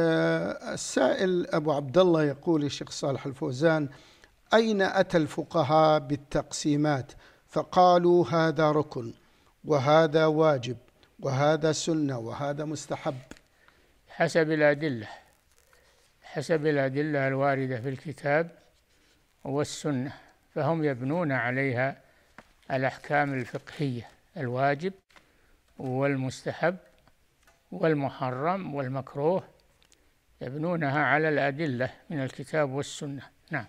آه، السائل أبو عبد الله يقول الشيخ صالح الفوزان أين أتى الفقهاء بالتقسيمات فقالوا هذا ركن وهذا واجب وهذا سنة وهذا مستحب حسب الأدلة حسب الأدلة الواردة في الكتاب والسنة فهم يبنون عليها الأحكام الفقهية الواجب والمستحب والمحرم والمكروه يبنونها على الأدلة من الكتاب والسنة نعم